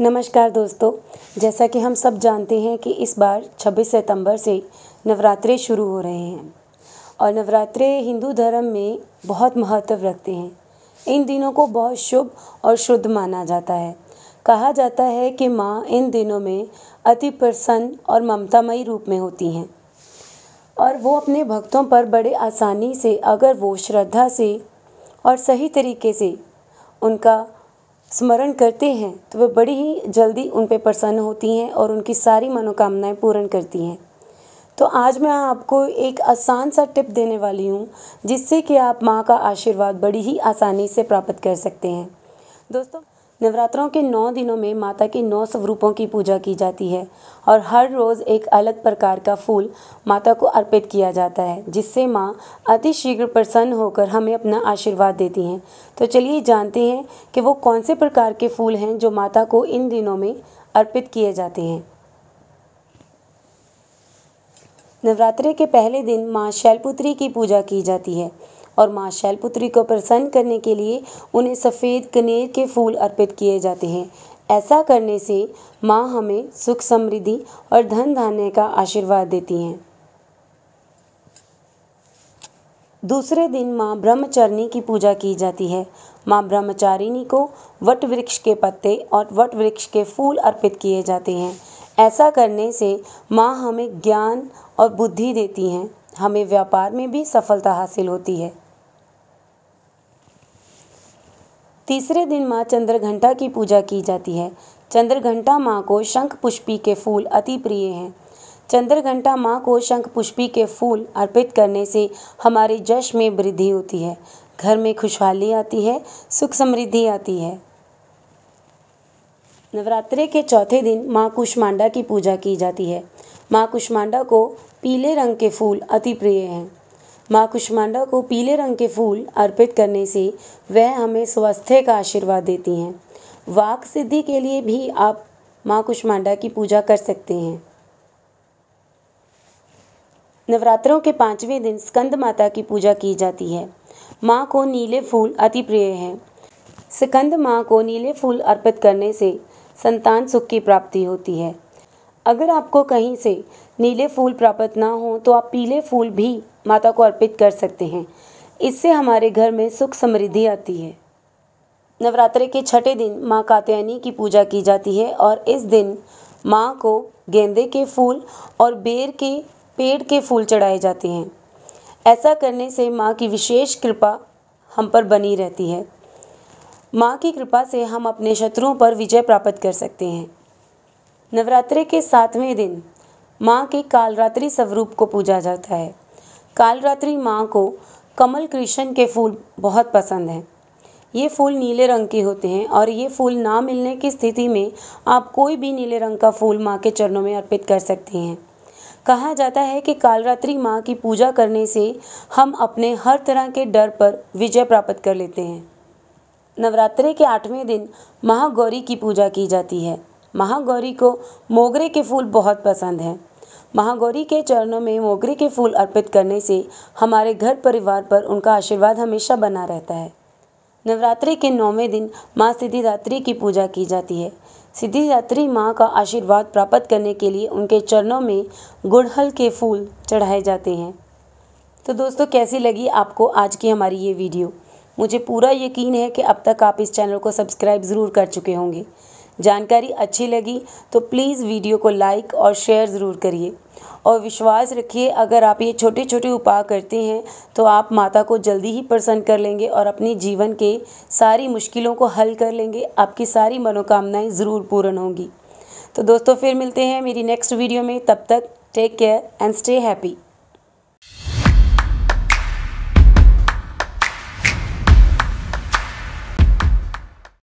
नमस्कार दोस्तों जैसा कि हम सब जानते हैं कि इस बार 26 सितंबर से नवरात्रे शुरू हो रहे हैं और नवरात्रे हिंदू धर्म में बहुत महत्व रखते हैं इन दिनों को बहुत शुभ और शुद्ध माना जाता है कहा जाता है कि माँ इन दिनों में अति प्रसन्न और ममतामयी रूप में होती हैं और वो अपने भक्तों पर बड़े आसानी से अगर वो श्रद्धा से और सही तरीके से उनका स्मरण करते हैं तो वह बड़ी ही जल्दी उन पर प्रसन्न होती हैं और उनकी सारी मनोकामनाएं पूर्ण करती हैं तो आज मैं आपको एक आसान सा टिप देने वाली हूँ जिससे कि आप माँ का आशीर्वाद बड़ी ही आसानी से प्राप्त कर सकते हैं दोस्तों नवरात्रों के नौ दिनों में माता के नौ स्वरूपों की पूजा की जाती है और हर रोज़ एक अलग प्रकार का फूल माता को अर्पित किया जाता है जिससे माँ अतिशीघ्र प्रसन्न होकर हमें अपना आशीर्वाद देती हैं तो चलिए जानते हैं कि वो कौन से प्रकार के फूल हैं जो माता को इन दिनों में अर्पित किए जाते हैं नवरात्रे के पहले दिन माँ शैलपुत्री की पूजा की जाती है और माँ शैलपुत्री को प्रसन्न करने के लिए उन्हें सफ़ेद कनेर के फूल अर्पित किए जाते हैं ऐसा करने से माँ हमें सुख समृद्धि और धन धान्य का आशीर्वाद देती हैं दूसरे दिन माँ ब्रह्मचारिणी की पूजा की जाती है माँ ब्रह्मचारिणी को वट वृक्ष के पत्ते और वट वृक्ष के फूल अर्पित किए जाते हैं ऐसा करने से माँ हमें ज्ञान और बुद्धि देती हैं हमें व्यापार में भी सफलता हासिल होती है तीसरे दिन माँ चंद्रघंटा की पूजा की जाती है चंद्रघंटा माँ को शंख पुष्पी के फूल अति प्रिय हैं चंद्रघंटा माँ को शंख पुष्पी के फूल अर्पित करने से हमारे जश में वृद्धि होती है घर में खुशहाली आती है सुख समृद्धि आती है नवरात्रे के चौथे दिन माँ कुष्मांडा की पूजा की जाती है माँ कुष्मांडा को पीले रंग के फूल अति प्रिय हैं माँ कुष्मांडा को पीले रंग के फूल अर्पित करने से वह हमें स्वास्थ्य का आशीर्वाद देती हैं वाक सिद्धि के लिए भी आप माँ कुष्मांडा की पूजा कर सकते हैं नवरात्रों के पांचवें दिन स्कंद माता की पूजा की जाती है माँ को नीले फूल अति प्रिय हैं स्कंद माँ को नीले फूल अर्पित करने से संतान सुख की प्राप्ति होती है अगर आपको कहीं से नीले फूल प्राप्त ना हो तो आप पीले फूल भी माता को अर्पित कर सकते हैं इससे हमारे घर में सुख समृद्धि आती है नवरात्रे के छठे दिन माँ कात्यायनी की पूजा की जाती है और इस दिन माँ को गेंदे के फूल और बेर के पेड़ के फूल चढ़ाए जाते हैं ऐसा करने से माँ की विशेष कृपा हम पर बनी रहती है माँ की कृपा से हम अपने शत्रुओं पर विजय प्राप्त कर सकते हैं नवरात्रे के सातवें दिन माँ के कालरात्रि स्वरूप को पूजा जाता है कालरात्रि माँ को कमल कृष्ण के फूल बहुत पसंद हैं ये फूल नीले रंग के होते हैं और ये फूल ना मिलने की स्थिति में आप कोई भी नीले रंग का फूल माँ के चरणों में अर्पित कर सकते हैं कहा जाता है कि कालरात्रि माँ की पूजा करने से हम अपने हर तरह के डर पर विजय प्राप्त कर लेते हैं नवरात्रे के आठवें दिन महागौरी की पूजा की जाती है महागौरी को मोगरे के फूल बहुत पसंद हैं महागौरी के चरणों में मोगरे के फूल अर्पित करने से हमारे घर परिवार पर उनका आशीर्वाद हमेशा बना रहता है नवरात्रि के नौवें दिन माँ सिद्धिदात्री की पूजा की जाती है सिद्धिदात्री माँ का आशीर्वाद प्राप्त करने के लिए उनके चरणों में गुड़हल के फूल चढ़ाए जाते हैं तो दोस्तों कैसी लगी आपको आज की हमारी ये वीडियो मुझे पूरा यकीन है कि अब तक आप इस चैनल को सब्सक्राइब ज़रूर कर चुके होंगे जानकारी अच्छी लगी तो प्लीज़ वीडियो को लाइक और शेयर ज़रूर करिए और विश्वास रखिए अगर आप ये छोटे छोटे उपाय करते हैं तो आप माता को जल्दी ही प्रसन्न कर लेंगे और अपने जीवन के सारी मुश्किलों को हल कर लेंगे आपकी सारी मनोकामनाएं ज़रूर पूर्ण होंगी तो दोस्तों फिर मिलते हैं मेरी नेक्स्ट वीडियो में तब तक take care and stay happy